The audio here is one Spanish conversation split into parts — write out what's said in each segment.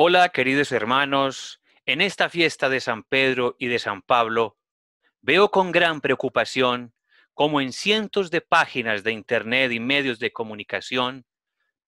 Hola, queridos hermanos, en esta fiesta de San Pedro y de San Pablo, veo con gran preocupación cómo en cientos de páginas de Internet y medios de comunicación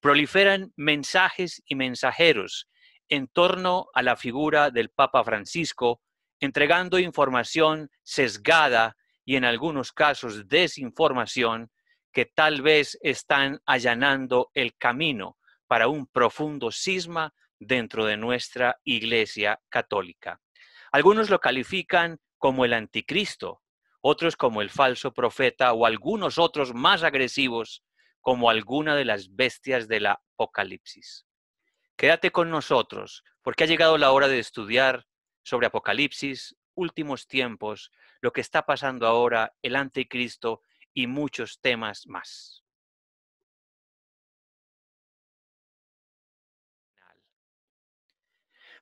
proliferan mensajes y mensajeros en torno a la figura del Papa Francisco, entregando información sesgada y en algunos casos desinformación que tal vez están allanando el camino para un profundo cisma dentro de nuestra Iglesia Católica. Algunos lo califican como el anticristo, otros como el falso profeta o algunos otros más agresivos como alguna de las bestias del la Apocalipsis. Quédate con nosotros porque ha llegado la hora de estudiar sobre Apocalipsis, últimos tiempos, lo que está pasando ahora, el anticristo y muchos temas más.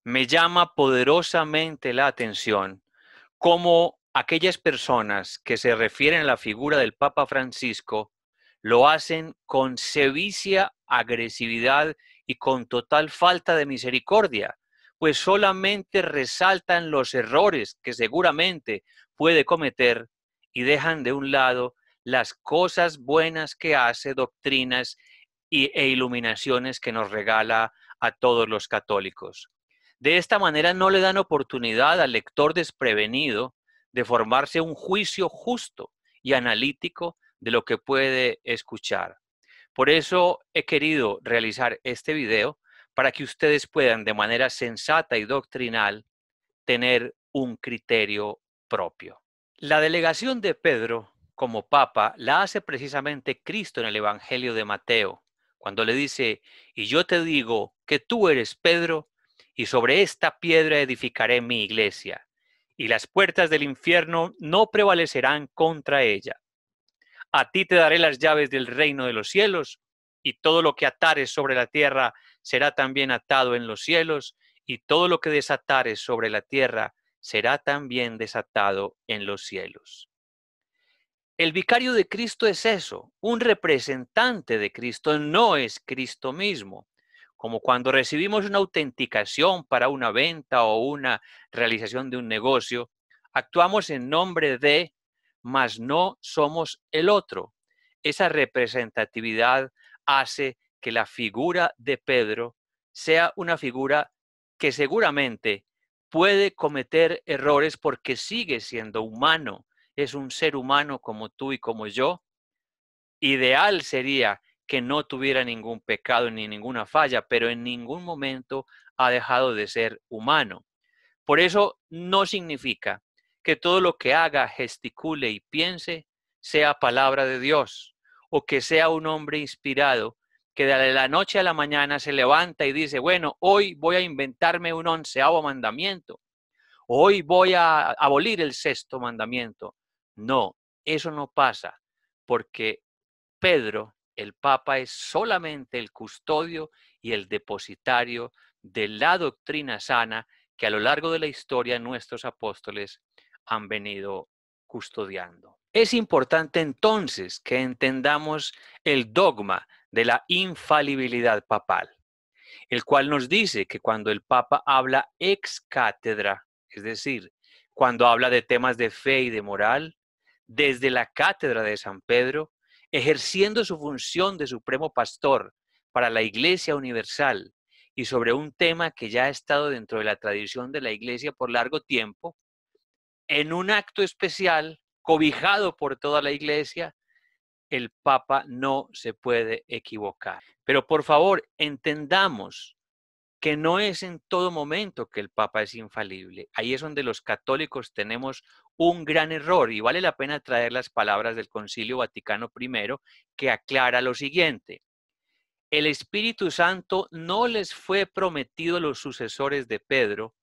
me llama poderosamente la atención cómo aquellas personas que se refieren a la figura del Papa Francisco lo hacen con sevicia, agresividad y con total falta de misericordia, pues solamente resaltan los errores que seguramente puede cometer y dejan de un lado las cosas buenas que hace, doctrinas e iluminaciones que nos regala a todos los católicos. De esta manera no le dan oportunidad al lector desprevenido de formarse un juicio justo y analítico de lo que puede escuchar. Por eso he querido realizar este video para que ustedes puedan de manera sensata y doctrinal tener un criterio propio. La delegación de Pedro como papa la hace precisamente Cristo en el Evangelio de Mateo, cuando le dice, y yo te digo que tú eres Pedro y sobre esta piedra edificaré mi iglesia, y las puertas del infierno no prevalecerán contra ella. A ti te daré las llaves del reino de los cielos, y todo lo que atares sobre la tierra será también atado en los cielos, y todo lo que desatares sobre la tierra será también desatado en los cielos. El vicario de Cristo es eso, un representante de Cristo, no es Cristo mismo como cuando recibimos una autenticación para una venta o una realización de un negocio, actuamos en nombre de, mas no somos el otro. Esa representatividad hace que la figura de Pedro sea una figura que seguramente puede cometer errores porque sigue siendo humano, es un ser humano como tú y como yo. Ideal sería que no tuviera ningún pecado ni ninguna falla, pero en ningún momento ha dejado de ser humano. Por eso no significa que todo lo que haga, gesticule y piense sea palabra de Dios, o que sea un hombre inspirado que de la noche a la mañana se levanta y dice, bueno, hoy voy a inventarme un onceavo mandamiento, hoy voy a abolir el sexto mandamiento. No, eso no pasa, porque Pedro el Papa es solamente el custodio y el depositario de la doctrina sana que a lo largo de la historia nuestros apóstoles han venido custodiando. Es importante entonces que entendamos el dogma de la infalibilidad papal, el cual nos dice que cuando el Papa habla ex cátedra, es decir, cuando habla de temas de fe y de moral, desde la cátedra de San Pedro, ejerciendo su función de supremo pastor para la Iglesia Universal y sobre un tema que ya ha estado dentro de la tradición de la Iglesia por largo tiempo, en un acto especial, cobijado por toda la Iglesia, el Papa no se puede equivocar. Pero por favor, entendamos que no es en todo momento que el Papa es infalible. Ahí es donde los católicos tenemos un gran error y vale la pena traer las palabras del Concilio Vaticano I que aclara lo siguiente. El Espíritu Santo no les fue prometido a los sucesores de Pedro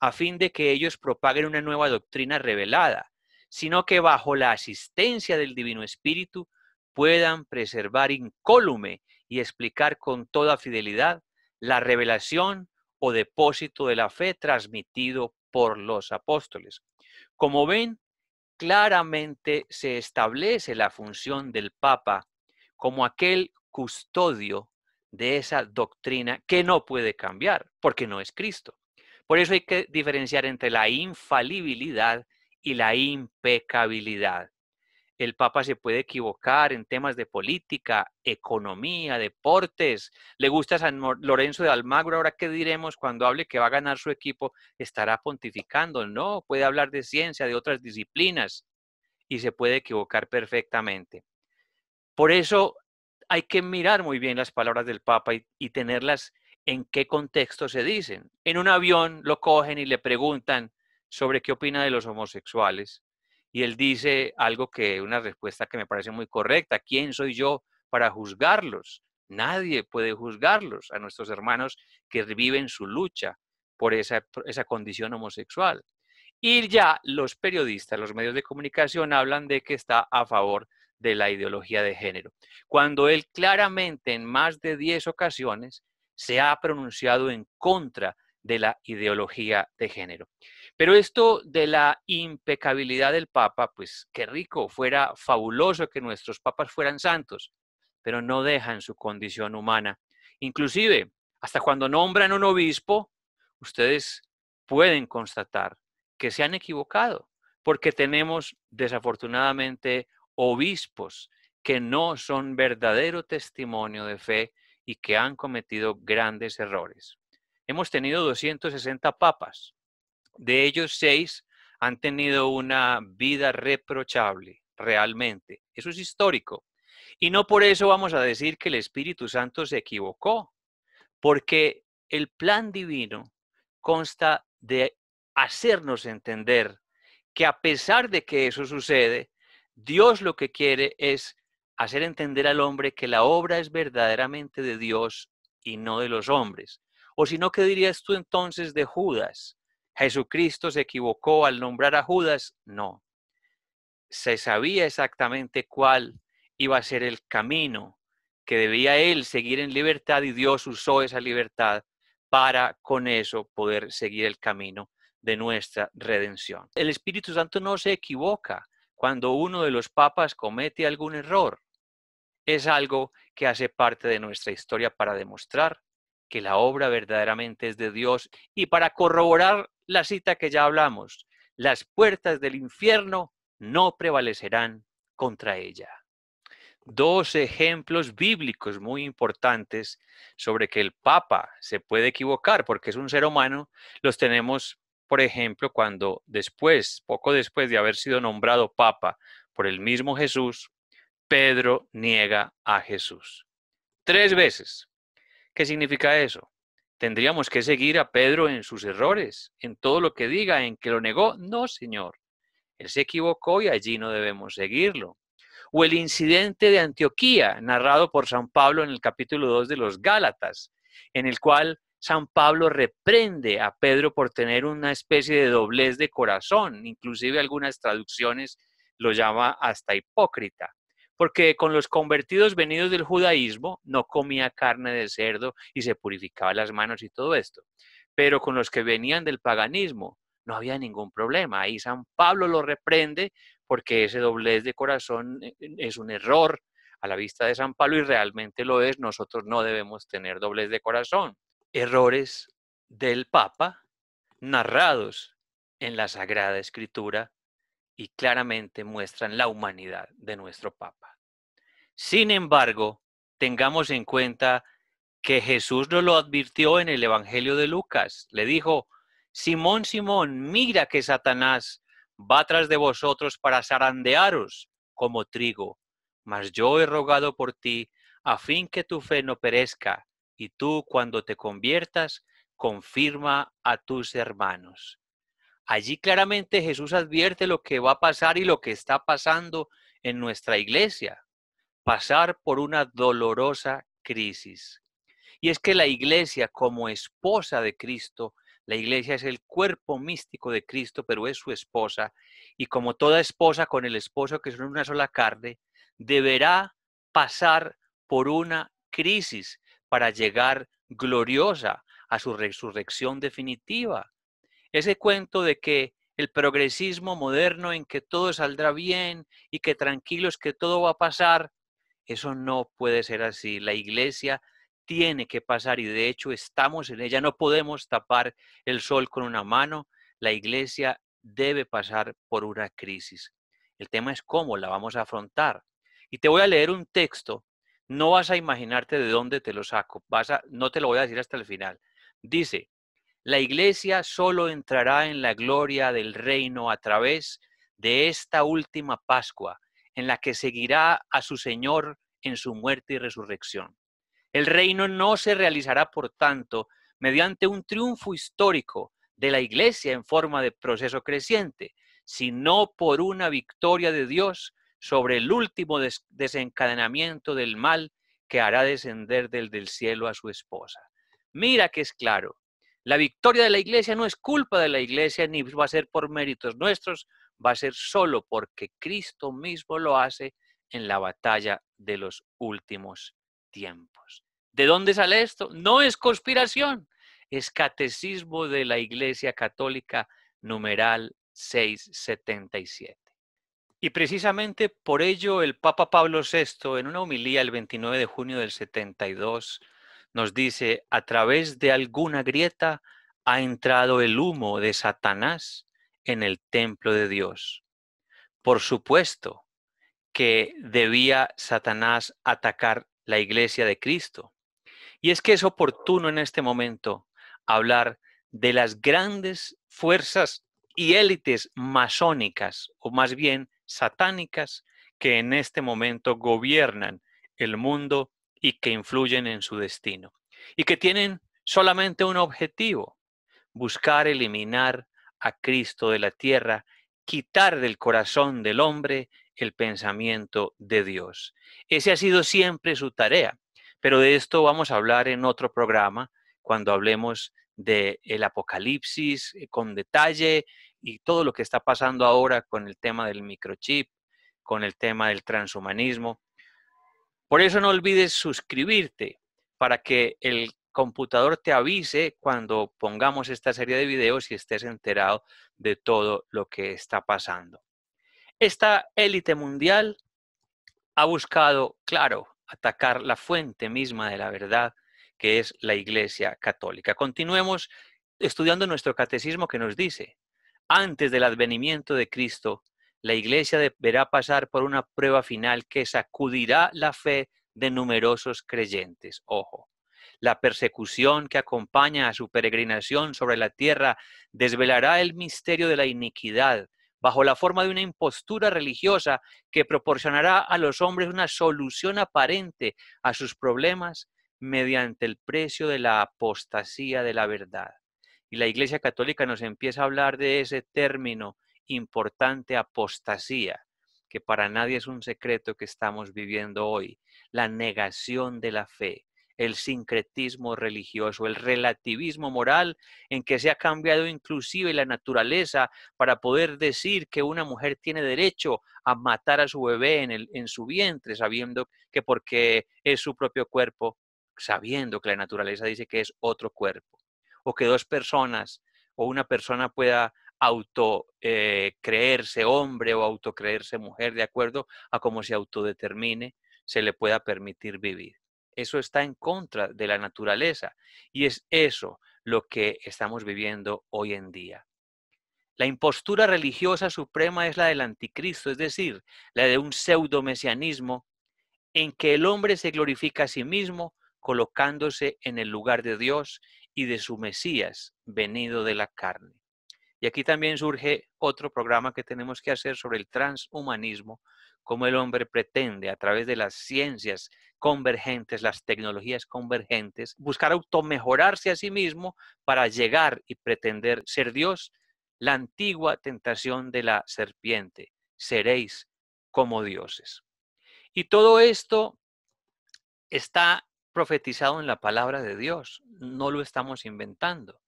a fin de que ellos propaguen una nueva doctrina revelada, sino que bajo la asistencia del Divino Espíritu puedan preservar incólume y explicar con toda fidelidad la revelación o depósito de la fe transmitido por los apóstoles. Como ven, claramente se establece la función del Papa como aquel custodio de esa doctrina que no puede cambiar, porque no es Cristo. Por eso hay que diferenciar entre la infalibilidad y la impecabilidad el Papa se puede equivocar en temas de política, economía, deportes. Le gusta San Lorenzo de Almagro, ahora qué diremos cuando hable que va a ganar su equipo, estará pontificando, no, puede hablar de ciencia, de otras disciplinas y se puede equivocar perfectamente. Por eso hay que mirar muy bien las palabras del Papa y, y tenerlas en qué contexto se dicen. En un avión lo cogen y le preguntan sobre qué opina de los homosexuales y él dice algo que, una respuesta que me parece muy correcta, ¿quién soy yo para juzgarlos? Nadie puede juzgarlos a nuestros hermanos que viven su lucha por esa, esa condición homosexual. Y ya los periodistas, los medios de comunicación hablan de que está a favor de la ideología de género, cuando él claramente en más de 10 ocasiones se ha pronunciado en contra de la ideología de género. Pero esto de la impecabilidad del Papa, pues qué rico, fuera fabuloso que nuestros papas fueran santos, pero no dejan su condición humana. Inclusive, hasta cuando nombran un obispo, ustedes pueden constatar que se han equivocado, porque tenemos desafortunadamente obispos que no son verdadero testimonio de fe y que han cometido grandes errores. Hemos tenido 260 papas, de ellos, seis han tenido una vida reprochable, realmente. Eso es histórico. Y no por eso vamos a decir que el Espíritu Santo se equivocó, porque el plan divino consta de hacernos entender que a pesar de que eso sucede, Dios lo que quiere es hacer entender al hombre que la obra es verdaderamente de Dios y no de los hombres. O si no, ¿qué dirías tú entonces de Judas? ¿Jesucristo se equivocó al nombrar a Judas? No. Se sabía exactamente cuál iba a ser el camino que debía él seguir en libertad y Dios usó esa libertad para con eso poder seguir el camino de nuestra redención. El Espíritu Santo no se equivoca cuando uno de los papas comete algún error. Es algo que hace parte de nuestra historia para demostrar que la obra verdaderamente es de Dios. Y para corroborar la cita que ya hablamos, las puertas del infierno no prevalecerán contra ella. Dos ejemplos bíblicos muy importantes sobre que el Papa se puede equivocar porque es un ser humano, los tenemos, por ejemplo, cuando después, poco después de haber sido nombrado Papa por el mismo Jesús, Pedro niega a Jesús. Tres veces. ¿Qué significa eso? Tendríamos que seguir a Pedro en sus errores, en todo lo que diga, en que lo negó. No, Señor. Él se equivocó y allí no debemos seguirlo. O el incidente de Antioquía, narrado por San Pablo en el capítulo 2 de los Gálatas, en el cual San Pablo reprende a Pedro por tener una especie de doblez de corazón, inclusive algunas traducciones lo llama hasta hipócrita porque con los convertidos venidos del judaísmo no comía carne de cerdo y se purificaba las manos y todo esto. Pero con los que venían del paganismo no había ningún problema. Ahí San Pablo lo reprende porque ese doblez de corazón eh, eh, es un error a la vista de San Pablo y realmente lo es. Nosotros no debemos tener doblez de corazón. Errores del Papa narrados en la Sagrada Escritura y claramente muestran la humanidad de nuestro Papa. Sin embargo, tengamos en cuenta que Jesús nos lo advirtió en el Evangelio de Lucas. Le dijo, Simón, Simón, mira que Satanás va tras de vosotros para zarandearos como trigo, mas yo he rogado por ti a fin que tu fe no perezca, y tú cuando te conviertas, confirma a tus hermanos. Allí claramente Jesús advierte lo que va a pasar y lo que está pasando en nuestra iglesia pasar por una dolorosa crisis. Y es que la iglesia como esposa de Cristo, la iglesia es el cuerpo místico de Cristo, pero es su esposa, y como toda esposa con el esposo que son una sola carne, deberá pasar por una crisis para llegar gloriosa a su resurrección definitiva. Ese cuento de que el progresismo moderno en que todo saldrá bien y que es que todo va a pasar, eso no puede ser así. La iglesia tiene que pasar y de hecho estamos en ella. No podemos tapar el sol con una mano. La iglesia debe pasar por una crisis. El tema es cómo la vamos a afrontar. Y te voy a leer un texto. No vas a imaginarte de dónde te lo saco. Vas no te lo voy a decir hasta el final. Dice, la iglesia solo entrará en la gloria del reino a través de esta última Pascua en la que seguirá a su Señor en su muerte y resurrección. El reino no se realizará, por tanto, mediante un triunfo histórico de la Iglesia en forma de proceso creciente, sino por una victoria de Dios sobre el último desencadenamiento del mal que hará descender del cielo a su esposa. Mira que es claro, la victoria de la Iglesia no es culpa de la Iglesia ni va a ser por méritos nuestros, va a ser solo porque Cristo mismo lo hace en la batalla de los últimos tiempos. ¿De dónde sale esto? No es conspiración, es catecismo de la Iglesia Católica numeral 677. Y precisamente por ello el Papa Pablo VI, en una homilía el 29 de junio del 72, nos dice, a través de alguna grieta ha entrado el humo de Satanás en el templo de Dios. Por supuesto que debía Satanás atacar la iglesia de Cristo. Y es que es oportuno en este momento hablar de las grandes fuerzas y élites masónicas, o más bien satánicas, que en este momento gobiernan el mundo y que influyen en su destino. Y que tienen solamente un objetivo, buscar eliminar a Cristo de la tierra, quitar del corazón del hombre el pensamiento de Dios. Ese ha sido siempre su tarea, pero de esto vamos a hablar en otro programa cuando hablemos del apocalipsis eh, con detalle y todo lo que está pasando ahora con el tema del microchip, con el tema del transhumanismo. Por eso no olvides suscribirte para que el computador te avise cuando pongamos esta serie de videos y estés enterado de todo lo que está pasando. Esta élite mundial ha buscado, claro, atacar la fuente misma de la verdad, que es la Iglesia Católica. Continuemos estudiando nuestro catecismo que nos dice, antes del advenimiento de Cristo, la Iglesia deberá pasar por una prueba final que sacudirá la fe de numerosos creyentes. Ojo, la persecución que acompaña a su peregrinación sobre la tierra, desvelará el misterio de la iniquidad bajo la forma de una impostura religiosa que proporcionará a los hombres una solución aparente a sus problemas mediante el precio de la apostasía de la verdad. Y la Iglesia Católica nos empieza a hablar de ese término importante, apostasía, que para nadie es un secreto que estamos viviendo hoy, la negación de la fe, el sincretismo religioso, el relativismo moral en que se ha cambiado inclusive la naturaleza para poder decir que una mujer tiene derecho a matar a su bebé en, el, en su vientre, sabiendo que porque es su propio cuerpo, sabiendo que la naturaleza dice que es otro cuerpo, o que dos personas o una persona pueda auto eh, creerse hombre o autocreerse mujer de acuerdo a cómo se autodetermine, se le pueda permitir vivir. Eso está en contra de la naturaleza. Y es eso lo que estamos viviendo hoy en día. La impostura religiosa suprema es la del anticristo, es decir, la de un pseudo-mesianismo en que el hombre se glorifica a sí mismo colocándose en el lugar de Dios y de su Mesías venido de la carne. Y aquí también surge otro programa que tenemos que hacer sobre el transhumanismo, como el hombre pretende a través de las ciencias convergentes, las tecnologías convergentes, buscar automejorarse a sí mismo para llegar y pretender ser Dios, la antigua tentación de la serpiente, seréis como dioses. Y todo esto está profetizado en la palabra de Dios, no lo estamos inventando.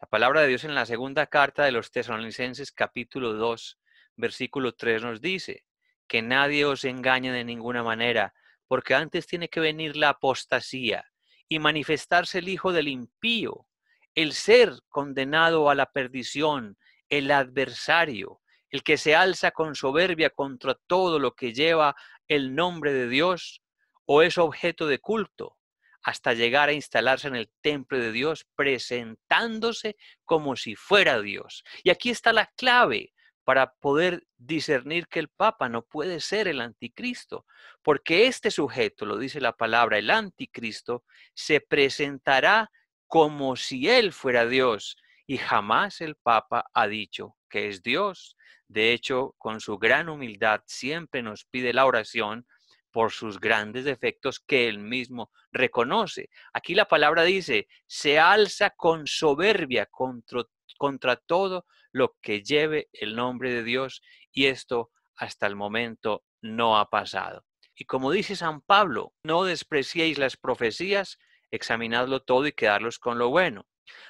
La palabra de Dios en la segunda carta de los tesalonicenses capítulo 2, versículo 3 nos dice, que nadie os engañe de ninguna manera, porque antes tiene que venir la apostasía y manifestarse el hijo del impío, el ser condenado a la perdición, el adversario, el que se alza con soberbia contra todo lo que lleva el nombre de Dios o es objeto de culto, hasta llegar a instalarse en el templo de Dios presentándose como si fuera Dios. Y aquí está la clave para poder discernir que el Papa no puede ser el anticristo, porque este sujeto, lo dice la palabra, el anticristo, se presentará como si él fuera Dios. Y jamás el Papa ha dicho que es Dios. De hecho, con su gran humildad siempre nos pide la oración por sus grandes defectos que él mismo reconoce. Aquí la palabra dice, se alza con soberbia contra contra todo lo que lleve el nombre de Dios y esto hasta el momento no ha pasado. Y como dice San Pablo, no despreciéis las profecías, examinadlo todo y quedarlos con lo bueno.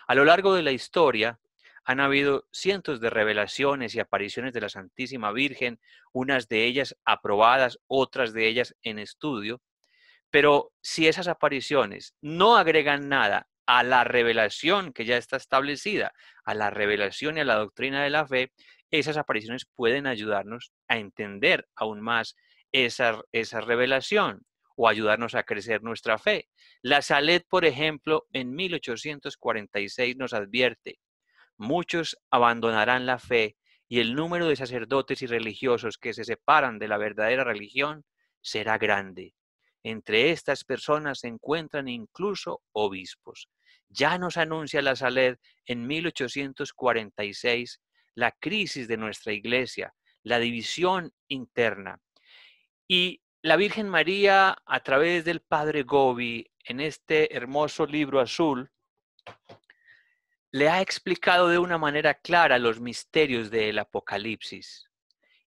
A lo largo de la historia han habido cientos de revelaciones y apariciones de la Santísima Virgen, unas de ellas aprobadas, otras de ellas en estudio, pero si esas apariciones no agregan nada a la revelación que ya está establecida, a la revelación y a la doctrina de la fe, esas apariciones pueden ayudarnos a entender aún más esa, revelación o ayudarnos a crecer nuestra fe. La Salet, por ejemplo, en 1846 nos advierte, muchos abandonarán la fe y el número de sacerdotes y religiosos que se separan de la verdadera religión será grande. Entre estas personas se encuentran incluso obispos ya nos anuncia la Saled en 1846 la crisis de nuestra iglesia, la división interna. Y la Virgen María, a través del Padre Gobi, en este hermoso libro azul, le ha explicado de una manera clara los misterios del Apocalipsis.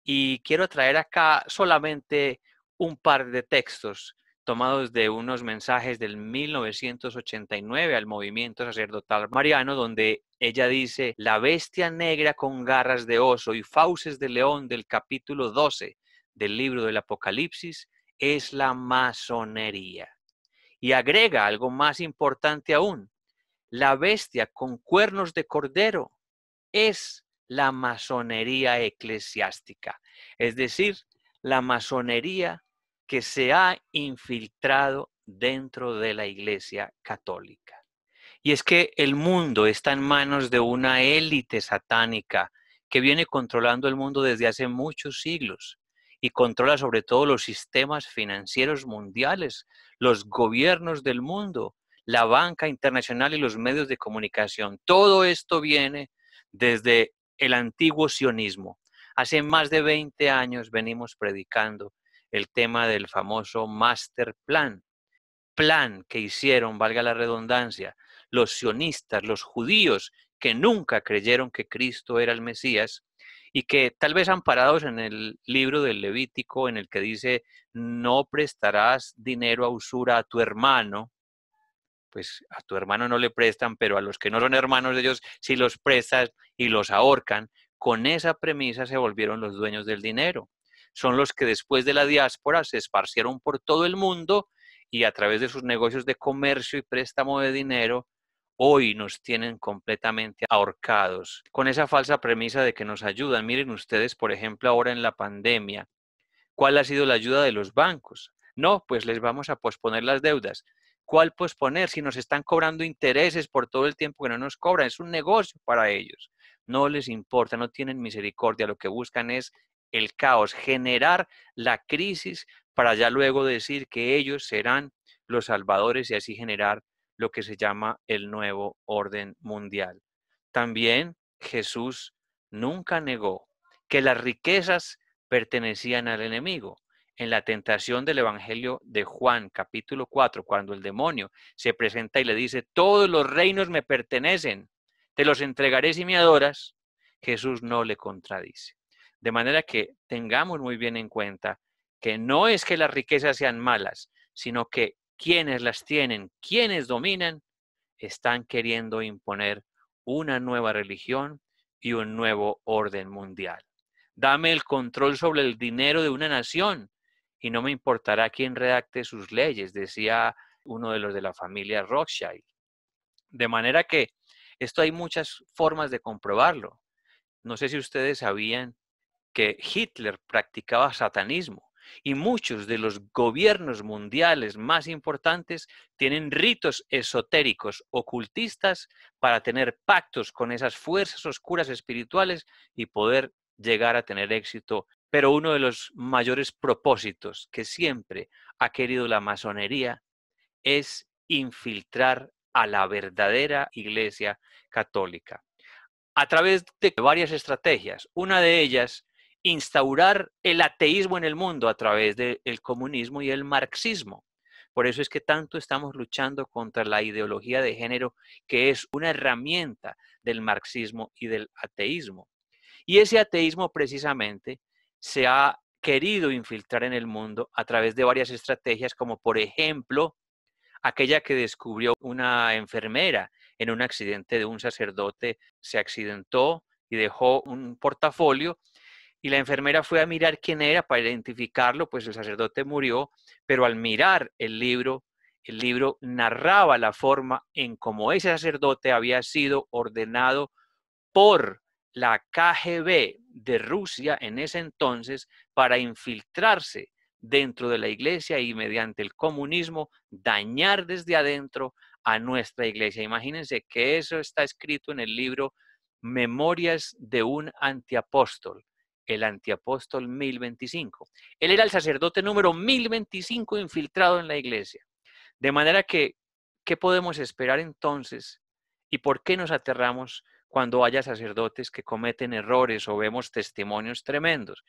Y quiero traer acá solamente un par de textos tomados de unos mensajes del 1989 al movimiento sacerdotal mariano, donde ella dice, la bestia negra con garras de oso y fauces de león del capítulo 12 del libro del Apocalipsis es la masonería. Y agrega algo más importante aún, la bestia con cuernos de cordero es la masonería eclesiástica, es decir, la masonería que se ha infiltrado dentro de la Iglesia Católica. Y es que el mundo está en manos de una élite satánica que viene controlando el mundo desde hace muchos siglos y controla sobre todo los sistemas financieros mundiales, los gobiernos del mundo, la banca internacional y los medios de comunicación. Todo esto viene desde el antiguo sionismo. Hace más de 20 años venimos predicando el tema del famoso master plan, plan que hicieron, valga la redundancia, los sionistas, los judíos, que nunca creyeron que Cristo era el Mesías y que tal vez amparados en el libro del Levítico en el que dice, no prestarás dinero a usura a tu hermano, pues a tu hermano no le prestan, pero a los que no son hermanos de ellos si los prestas y los ahorcan. Con esa premisa se volvieron los dueños del dinero son los que después de la diáspora se esparcieron por todo el mundo y a través de sus negocios de comercio y préstamo de dinero, hoy nos tienen completamente ahorcados con esa falsa premisa de que nos ayudan. Miren ustedes, por ejemplo, ahora en la pandemia, ¿cuál ha sido la ayuda de los bancos? No, pues les vamos a posponer las deudas. ¿Cuál posponer si nos están cobrando intereses por todo el tiempo que no nos cobran? Es un negocio para ellos. No les importa, no tienen misericordia, lo que buscan es el caos, generar la crisis para ya luego decir que ellos serán los salvadores y así generar lo que se llama el nuevo orden mundial. También Jesús nunca negó que las riquezas pertenecían al enemigo. En la tentación del Evangelio de Juan capítulo 4, cuando el demonio se presenta y le dice, todos los reinos me pertenecen, te los entregaré si me adoras, Jesús no le contradice. De manera que tengamos muy bien en cuenta que no es que las riquezas sean malas, sino que quienes las tienen, quienes dominan, están queriendo imponer una nueva religión y un nuevo orden mundial. Dame el control sobre el dinero de una nación y no me importará quién redacte sus leyes, decía uno de los de la familia Rothschild. De manera que esto hay muchas formas de comprobarlo. No sé si ustedes sabían que Hitler practicaba satanismo y muchos de los gobiernos mundiales más importantes tienen ritos esotéricos ocultistas para tener pactos con esas fuerzas oscuras espirituales y poder llegar a tener éxito. Pero uno de los mayores propósitos que siempre ha querido la masonería es infiltrar a la verdadera Iglesia Católica a través de varias estrategias. Una de ellas instaurar el ateísmo en el mundo a través del comunismo y el marxismo. Por eso es que tanto estamos luchando contra la ideología de género, que es una herramienta del marxismo y del ateísmo. Y ese ateísmo precisamente se ha querido infiltrar en el mundo a través de varias estrategias, como por ejemplo aquella que descubrió una enfermera en un accidente de un sacerdote, se accidentó y dejó un portafolio y la enfermera fue a mirar quién era para identificarlo, pues el sacerdote murió, pero al mirar el libro, el libro narraba la forma en cómo ese sacerdote había sido ordenado por la KGB de Rusia en ese entonces para infiltrarse dentro de la iglesia y mediante el comunismo dañar desde adentro a nuestra iglesia. Imagínense que eso está escrito en el libro Memorias de un antiapóstol el antiapóstol 1025. Él era el sacerdote número 1025 infiltrado en la iglesia. De manera que, ¿qué podemos esperar entonces? ¿Y por qué nos aterramos cuando haya sacerdotes que cometen errores o vemos testimonios tremendos?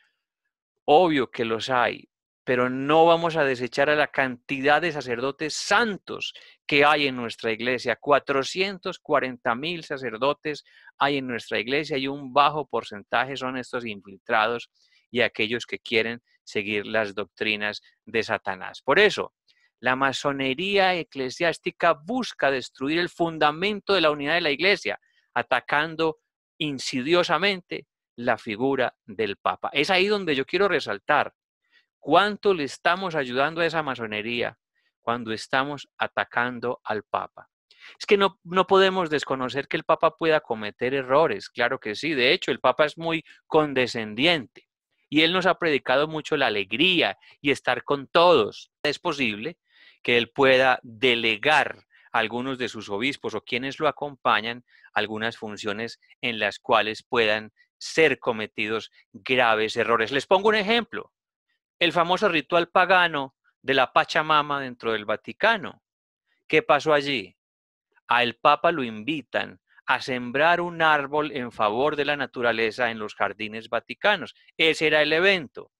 Obvio que los hay, pero no vamos a desechar a la cantidad de sacerdotes santos que hay en nuestra iglesia. 440 mil sacerdotes hay en nuestra iglesia y un bajo porcentaje son estos infiltrados y aquellos que quieren seguir las doctrinas de Satanás. Por eso, la masonería eclesiástica busca destruir el fundamento de la unidad de la iglesia, atacando insidiosamente la figura del Papa. Es ahí donde yo quiero resaltar ¿Cuánto le estamos ayudando a esa masonería cuando estamos atacando al Papa? Es que no, podemos desconocer que el Papa pueda cometer errores, claro que sí. De hecho, el Papa es muy condescendiente y él nos ha predicado mucho la alegría y estar con todos. Es posible que él pueda delegar a algunos de sus obispos o quienes lo acompañan algunas funciones en las cuales puedan ser cometidos graves errores. Les pongo un ejemplo el famoso ritual pagano de la Pachamama dentro del Vaticano. ¿Qué pasó allí? Al Papa lo invitan a sembrar un árbol en favor de la naturaleza en los jardines vaticanos. Ese era el evento.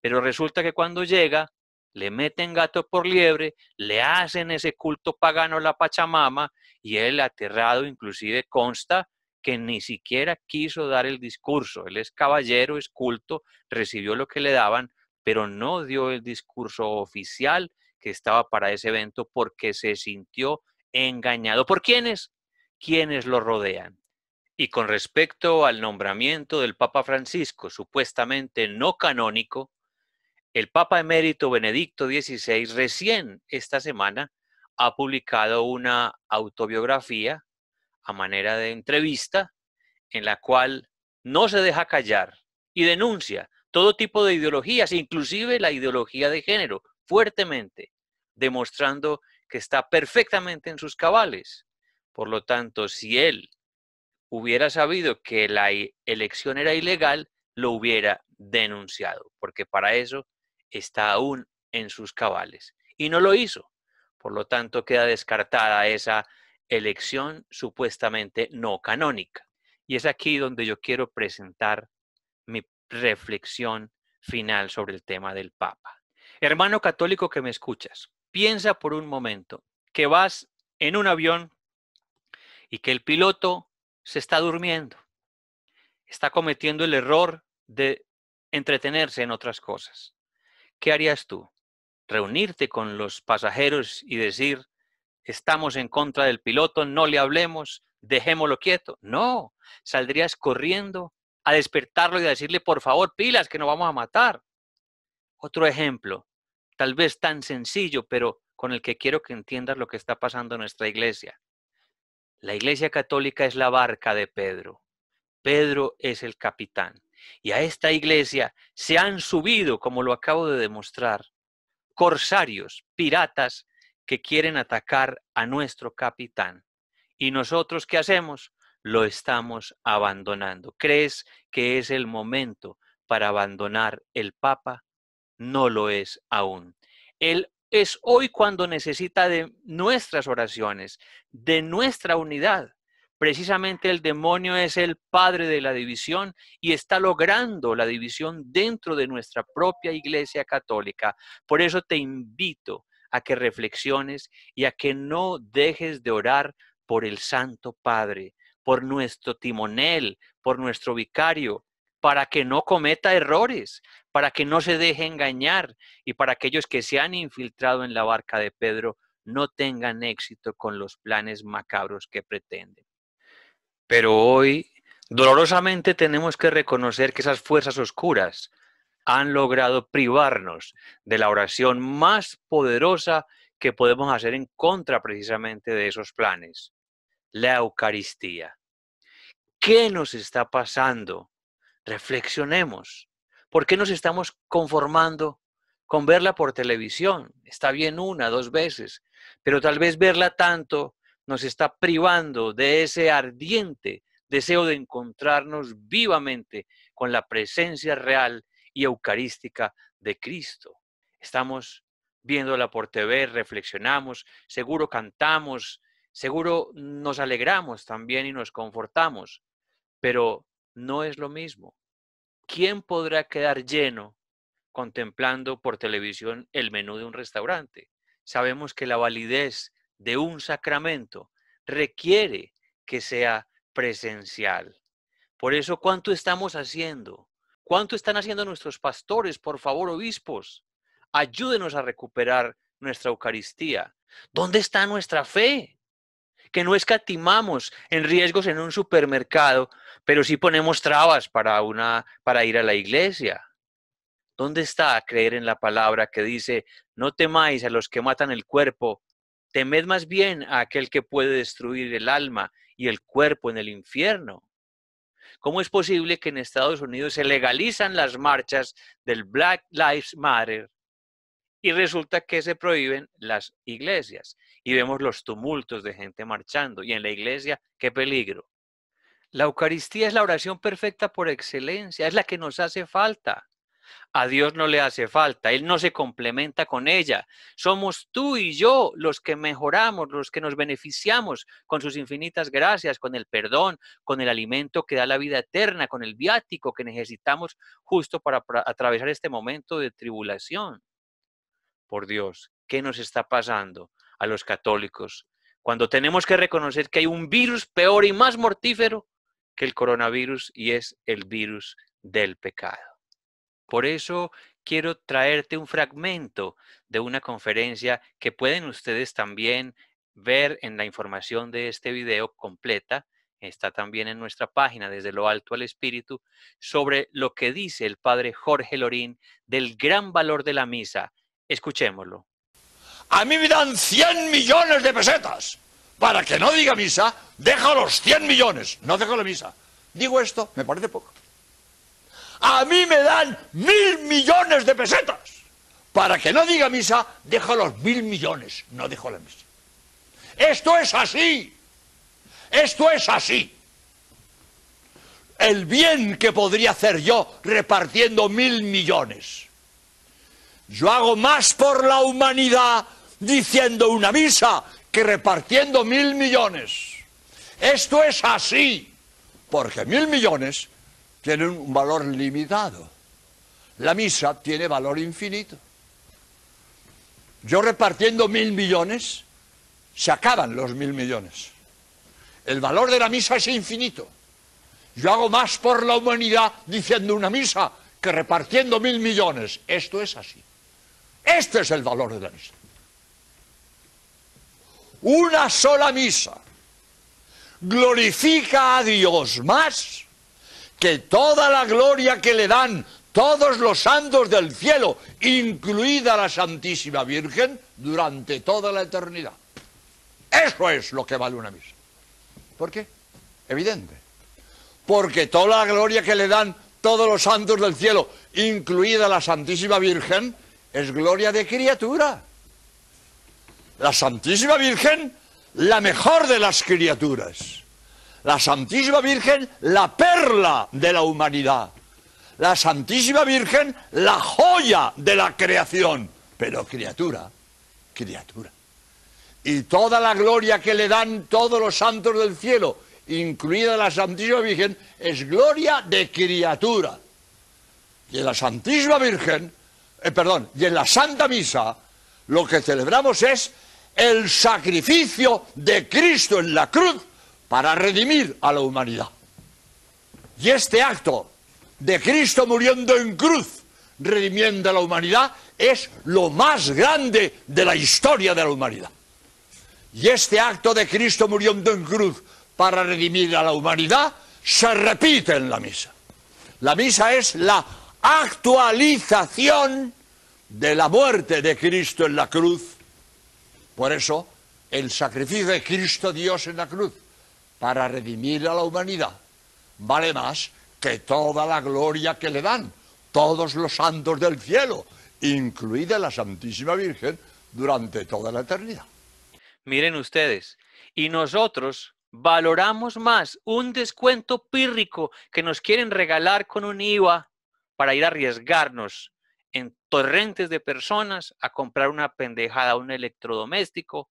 Pero resulta que cuando llega, le meten gato por liebre, le hacen ese culto pagano a la Pachamama y él aterrado inclusive consta que ni siquiera quiso dar el discurso. Él es caballero, es culto, recibió lo que le daban, pero no dio el discurso oficial que estaba para ese evento porque se sintió engañado. ¿Por quiénes? Quienes lo rodean. Y con respecto al nombramiento del Papa Francisco, supuestamente no canónico, el Papa emérito Benedicto XVI recién esta semana ha publicado una autobiografía a manera de entrevista en la cual no se deja callar y denuncia todo tipo de ideologías, inclusive la ideología de género, fuertemente, demostrando que está perfectamente en sus cabales. Por lo tanto, si él hubiera sabido que la elección era ilegal, lo hubiera denunciado, porque para eso está aún en sus cabales. Y no lo hizo. Por lo tanto, queda descartada esa elección supuestamente no canónica. Y es aquí donde yo quiero presentar mi reflexión final sobre el tema del Papa. Hermano católico que me escuchas, piensa por un momento que vas en un avión y que el piloto se está durmiendo, está cometiendo el error de entretenerse en otras cosas. ¿Qué harías tú? ¿Reunirte con los pasajeros y decir, estamos en contra del piloto, no le hablemos, dejémoslo quieto? No, saldrías corriendo a despertarlo y a decirle, por favor, pilas, que nos vamos a matar. Otro ejemplo, tal vez tan sencillo, pero con el que quiero que entiendas lo que está pasando en nuestra iglesia. La iglesia católica es la barca de Pedro. Pedro es el capitán. Y a esta iglesia se han subido, como lo acabo de demostrar, corsarios, piratas que quieren atacar a nuestro capitán. ¿Y nosotros qué hacemos? lo estamos abandonando. ¿Crees que es el momento para abandonar el Papa? No lo es aún. Él es hoy cuando necesita de nuestras oraciones, de nuestra unidad. Precisamente el demonio es el padre de la división y está logrando la división dentro de nuestra propia Iglesia Católica. Por eso te invito a que reflexiones y a que no dejes de orar por el Santo Padre, por nuestro timonel, por nuestro vicario, para que no cometa errores, para que no se deje engañar y para aquellos que se han infiltrado en la barca de Pedro no tengan éxito con los planes macabros que pretenden. Pero hoy, dolorosamente, tenemos que reconocer que esas fuerzas oscuras han logrado privarnos de la oración más poderosa que podemos hacer en contra precisamente de esos planes, la Eucaristía qué nos está pasando. Reflexionemos. ¿Por qué nos estamos conformando con verla por televisión? Está bien una, dos veces, pero tal vez verla tanto nos está privando de ese ardiente deseo de encontrarnos vivamente con la presencia real y eucarística de Cristo. Estamos viéndola por TV, reflexionamos, seguro cantamos, seguro nos alegramos también y nos confortamos, pero no es lo mismo. ¿Quién podrá quedar lleno contemplando por televisión el menú de un restaurante? Sabemos que la validez de un sacramento requiere que sea presencial. Por eso, ¿cuánto estamos haciendo? ¿Cuánto están haciendo nuestros pastores? Por favor, obispos, ayúdenos a recuperar nuestra Eucaristía. ¿Dónde está nuestra fe? que no escatimamos en riesgos en un supermercado, pero sí ponemos trabas para, una, para ir a la iglesia. ¿Dónde está creer en la palabra que dice, no temáis a los que matan el cuerpo, temed más bien a aquel que puede destruir el alma y el cuerpo en el infierno? ¿Cómo es posible que en Estados Unidos se legalizan las marchas del Black Lives Matter y resulta que se prohíben las iglesias y vemos los tumultos de gente marchando. Y en la iglesia, qué peligro. La Eucaristía es la oración perfecta por excelencia, es la que nos hace falta. A Dios no le hace falta, Él no se complementa con ella. Somos tú y yo los que mejoramos, los que nos beneficiamos con sus infinitas gracias, con el perdón, con el alimento que da la vida eterna, con el viático que necesitamos justo para atravesar este momento de tribulación por Dios, ¿qué nos está pasando a los católicos? Cuando tenemos que reconocer que hay un virus peor y más mortífero que el coronavirus y es el virus del pecado. Por eso quiero traerte un fragmento de una conferencia que pueden ustedes también ver en la información de este video completa, está también en nuestra página desde lo alto al espíritu, sobre lo que dice el padre Jorge Lorín del gran valor de la misa Escuchémoslo. A mí me dan 100 millones de pesetas. Para que no diga misa, deja los 100 millones. No dejo la misa. Digo esto, me parece poco. A mí me dan mil millones de pesetas. Para que no diga misa, deja los mil millones. No dejo la misa. Esto es así. Esto es así. El bien que podría hacer yo repartiendo mil millones yo hago más por la humanidad diciendo una misa que repartiendo mil millones. Esto es así, porque mil millones tienen un valor limitado. La misa tiene valor infinito. Yo repartiendo mil millones, se acaban los mil millones. El valor de la misa es infinito. Yo hago más por la humanidad diciendo una misa que repartiendo mil millones. Esto es así. Este es el valor de la misa. Una sola misa glorifica a Dios más que toda la gloria que le dan todos los santos del cielo, incluida la Santísima Virgen, durante toda la eternidad. Eso es lo que vale una misa. ¿Por qué? Evidente. Porque toda la gloria que le dan todos los santos del cielo, incluida la Santísima Virgen, es gloria de criatura. La Santísima Virgen, la mejor de las criaturas. La Santísima Virgen, la perla de la humanidad. La Santísima Virgen, la joya de la creación. Pero criatura, criatura. Y toda la gloria que le dan todos los santos del cielo, incluida la Santísima Virgen, es gloria de criatura. Y la Santísima Virgen eh, perdón, y en la Santa Misa lo que celebramos es el sacrificio de Cristo en la cruz para redimir a la humanidad. Y este acto de Cristo muriendo en cruz, redimiendo a la humanidad, es lo más grande de la historia de la humanidad. Y este acto de Cristo muriendo en cruz para redimir a la humanidad se repite en la misa. La misa es la actualización de la muerte de Cristo en la cruz. Por eso, el sacrificio de Cristo Dios en la cruz para redimir a la humanidad vale más que toda la gloria que le dan todos los santos del cielo, incluida la Santísima Virgen, durante toda la eternidad. Miren ustedes, y nosotros valoramos más un descuento pírrico que nos quieren regalar con un IVA para ir a arriesgarnos en torrentes de personas a comprar una pendejada, un electrodoméstico,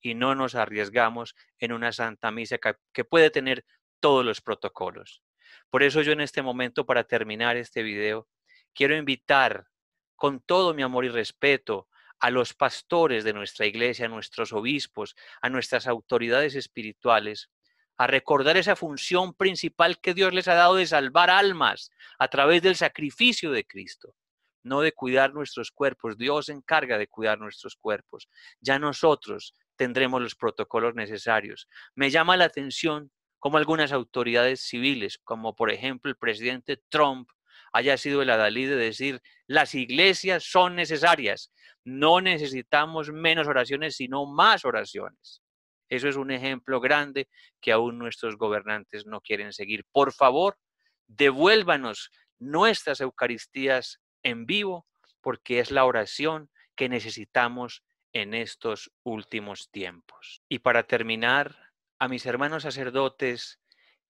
y no nos arriesgamos en una santa misa que puede tener todos los protocolos. Por eso yo en este momento, para terminar este video, quiero invitar con todo mi amor y respeto a los pastores de nuestra iglesia, a nuestros obispos, a nuestras autoridades espirituales, a recordar esa función principal que Dios les ha dado de salvar almas a través del sacrificio de Cristo, no de cuidar nuestros cuerpos. Dios se encarga de cuidar nuestros cuerpos. Ya nosotros tendremos los protocolos necesarios. Me llama la atención cómo algunas autoridades civiles, como por ejemplo el presidente Trump, haya sido el adalí de decir, las iglesias son necesarias, no necesitamos menos oraciones, sino más oraciones. Eso es un ejemplo grande que aún nuestros gobernantes no quieren seguir. Por favor, devuélvanos nuestras Eucaristías en vivo, porque es la oración que necesitamos en estos últimos tiempos. Y para terminar, a mis hermanos sacerdotes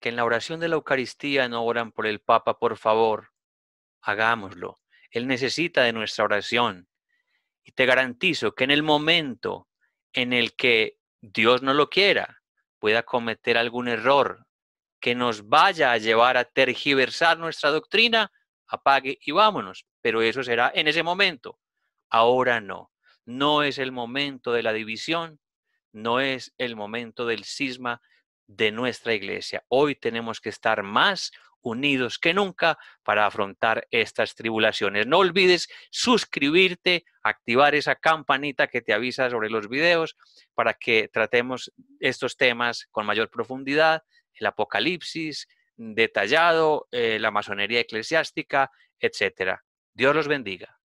que en la oración de la Eucaristía no oran por el Papa, por favor, hagámoslo. Él necesita de nuestra oración. Y te garantizo que en el momento en el que Dios no lo quiera, pueda cometer algún error que nos vaya a llevar a tergiversar nuestra doctrina, apague y vámonos. Pero eso será en ese momento. Ahora no. No es el momento de la división, no es el momento del cisma de nuestra iglesia. Hoy tenemos que estar más unidos que nunca para afrontar estas tribulaciones. No olvides suscribirte, activar esa campanita que te avisa sobre los videos para que tratemos estos temas con mayor profundidad, el apocalipsis detallado, eh, la masonería eclesiástica, etcétera. Dios los bendiga.